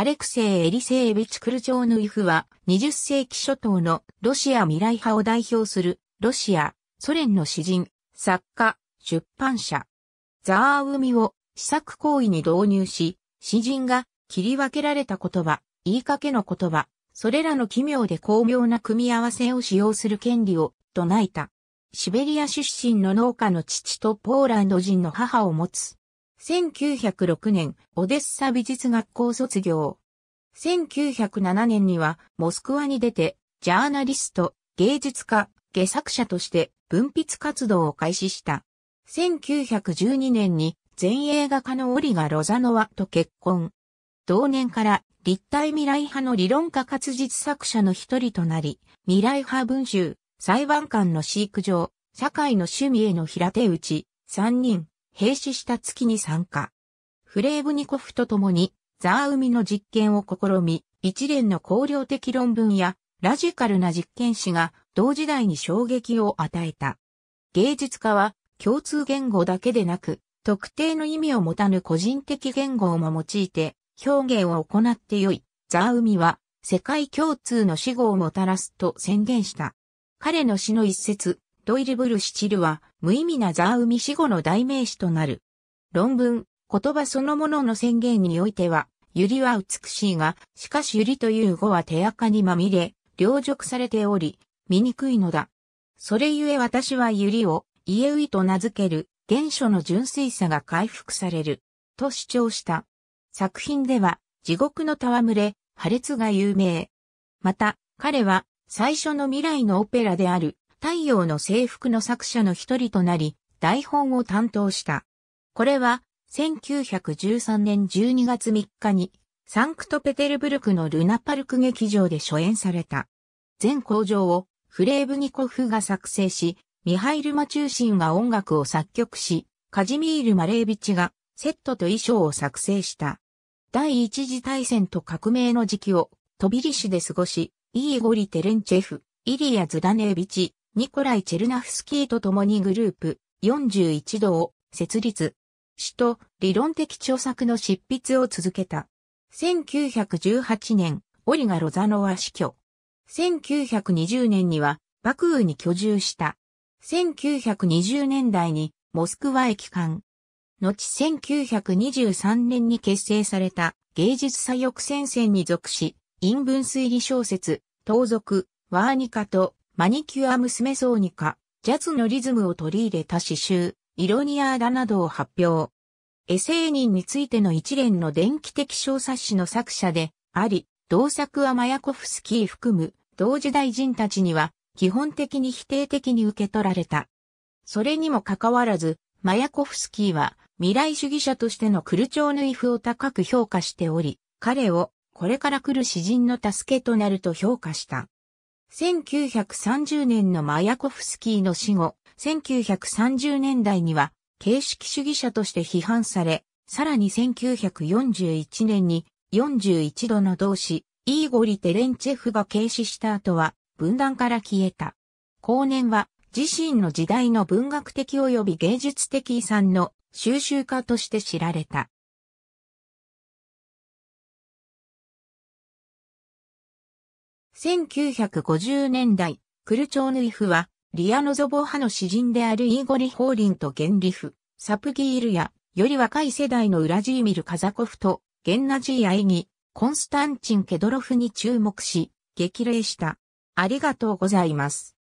アレクセイ・エリセービチ・クルチョーヌイフは、20世紀初頭のロシア未来派を代表する、ロシア、ソ連の詩人、作家、出版社。ザーウミを、試作行為に導入し、詩人が切り分けられた言葉、言いかけの言葉、それらの奇妙で巧妙な組み合わせを使用する権利を、唱えた。シベリア出身の農家の父とポーランド人の母を持つ、1906年、オデッサ美術学校卒業。1907年には、モスクワに出て、ジャーナリスト、芸術家、下作者として文筆活動を開始した。1912年に前衛画家のオリガ・ロザノワと結婚。同年から立体未来派の理論家活実作者の一人となり、未来派文集、裁判官の飼育場、社会の趣味への平手打ち、三人、兵士した月に参加。フレーブニコフと共に、ザーウミの実験を試み、一連の考慮的論文や、ラジカルな実験誌が、同時代に衝撃を与えた。芸術家は、共通言語だけでなく、特定の意味を持たぬ個人的言語をも用いて、表現を行ってよい。ザーウミは、世界共通の死後をもたらすと宣言した。彼の死の一節、ドイルブルシチルは無意味なザーウミ死後の代名詞となる。論文、言葉そのものの宣言においては、ユリは美しいが、しかしユリという語は手垢にまみれ、凌辱されており、醜いのだ。それゆえ私はユリを、イエウイと名付ける、原初の純粋さが回復される、と主張した。作品では、地獄の戯れ、破裂が有名。また、彼は、最初の未来のオペラである、太陽の制服の作者の一人となり、台本を担当した。これは、1913年12月3日に、サンクトペテルブルクのルナパルク劇場で初演された。全工場をフレーブニコフが作成し、ミハイル・マチューシンが音楽を作曲し、カジミール・マレービチがセットと衣装を作成した。第一次大戦と革命の時期をトビリシで過ごし、イーゴリ・テレンチェフ、イリア・ズダネービチ、ニコライ・チェルナフスキーと共にグループ41度を設立。詩と理論的著作の執筆を続けた。1918年、オリガ・ロザノワ死去。1920年には、バクーに居住した。1920年代に、モスクワへ帰還。後1923年に結成された芸術左翼戦線に属し、陰文推理小説、盗賊、ワーニカとマニキュア娘ソーニカ、ジャズのリズムを取り入れた詩集、イロニアーダなどを発表。エセー人についての一連の電気的小冊子の作者であり、同作はマヤコフスキー含む同時代人たちには基本的に否定的に受け取られた。それにもかかわらず、マヤコフスキーは未来主義者としてのクルチョーヌイフを高く評価しており、彼をこれから来る詩人の助けとなると評価した。1930年のマヤコフスキーの死後、1930年代には形式主義者として批判され、さらに1941年に41度の同志、イーゴリ・テレンチェフが軽視した後は分断から消えた。後年は自身の時代の文学的及び芸術的遺産の収集家として知られた。1950年代、クルチョーヌイフは、リアノゾボ派の詩人であるイーゴリ・ホーリンとゲンリフ、サプギールや、より若い世代のウラジーミル・カザコフと、ゲンナジー・アイギ、コンスタンチン・ケドロフに注目し、激励した。ありがとうございます。